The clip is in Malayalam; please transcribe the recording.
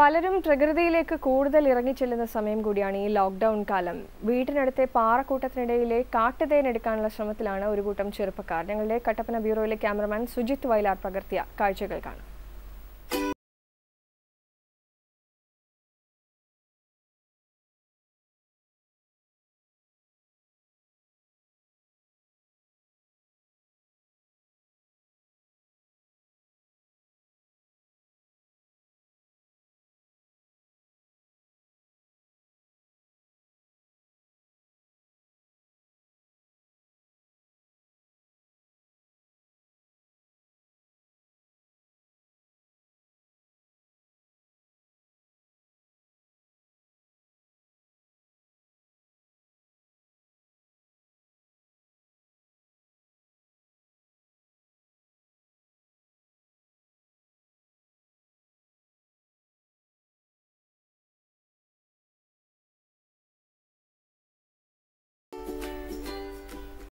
പലരും പ്രകൃതിയിലേക്ക് കൂടുതൽ ഇറങ്ങിച്ചെല്ലുന്ന സമയം കൂടിയാണ് ഈ ലോക്ക്ഡൗൺ കാലം വീട്ടിനടുത്തെ പാറക്കൂട്ടത്തിനിടയിലെ കാട്ടുതേൻ എടുക്കാനുള്ള ശ്രമത്തിലാണ് ഒരു കൂട്ടം ചെറുപ്പക്കാർ ഞങ്ങളുടെ കട്ടപ്പന ബ്യൂറോയിലെ ക്യാമറമാൻ സുജിത് വയലാർ പകർത്തിയ കാഴ്ചകൾ കാണാം